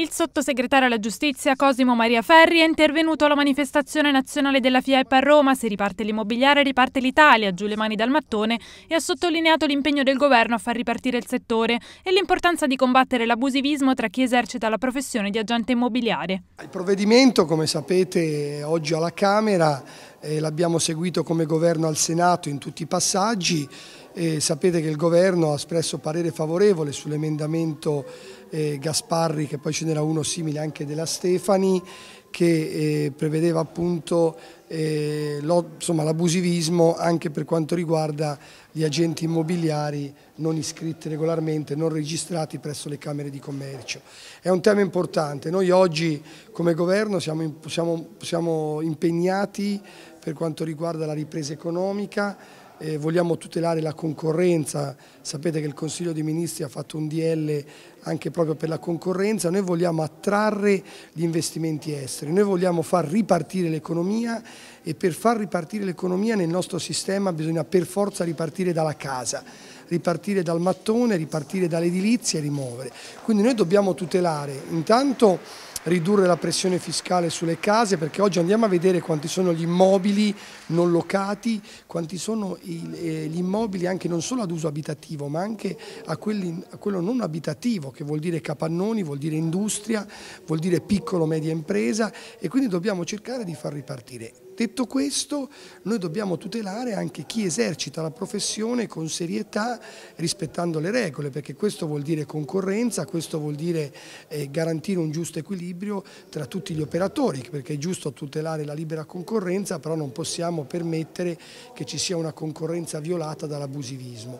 Il sottosegretario alla giustizia Cosimo Maria Ferri è intervenuto alla manifestazione nazionale della FIAP a Roma, se riparte l'immobiliare riparte l'Italia, giù le mani dal mattone, e ha sottolineato l'impegno del governo a far ripartire il settore e l'importanza di combattere l'abusivismo tra chi esercita la professione di agente immobiliare. Il provvedimento, come sapete, oggi alla Camera eh, l'abbiamo seguito come governo al Senato in tutti i passaggi e sapete che il governo ha espresso parere favorevole sull'emendamento eh, Gasparri che poi ce n'era uno simile anche della Stefani che eh, prevedeva appunto eh, l'abusivismo anche per quanto riguarda gli agenti immobiliari non iscritti regolarmente, non registrati presso le Camere di Commercio. È un tema importante, noi oggi come governo siamo, siamo, siamo impegnati per quanto riguarda la ripresa economica, eh, vogliamo tutelare la concorrenza, sapete che il Consiglio dei Ministri ha fatto un DL anche proprio per la concorrenza, noi vogliamo attrarre gli investimenti esteri, noi vogliamo far ripartire l'economia e per far ripartire l'economia nel nostro sistema bisogna per forza ripartire dalla casa, ripartire dal mattone, ripartire dall'edilizia e rimuovere. Quindi noi dobbiamo tutelare intanto ridurre la pressione fiscale sulle case perché oggi andiamo a vedere quanti sono gli immobili non locati, quanti sono eh, gli immobili anche non solo ad uso abitativo ma anche a, quelli, a quello non abitativo che vuol dire capannoni, vuol dire industria, vuol dire piccolo media impresa e quindi dobbiamo cercare di far ripartire. Detto questo, noi dobbiamo tutelare anche chi esercita la professione con serietà rispettando le regole, perché questo vuol dire concorrenza, questo vuol dire eh, garantire un giusto equilibrio equilibrio tra tutti gli operatori, perché è giusto tutelare la libera concorrenza, però non possiamo permettere che ci sia una concorrenza violata dall'abusivismo.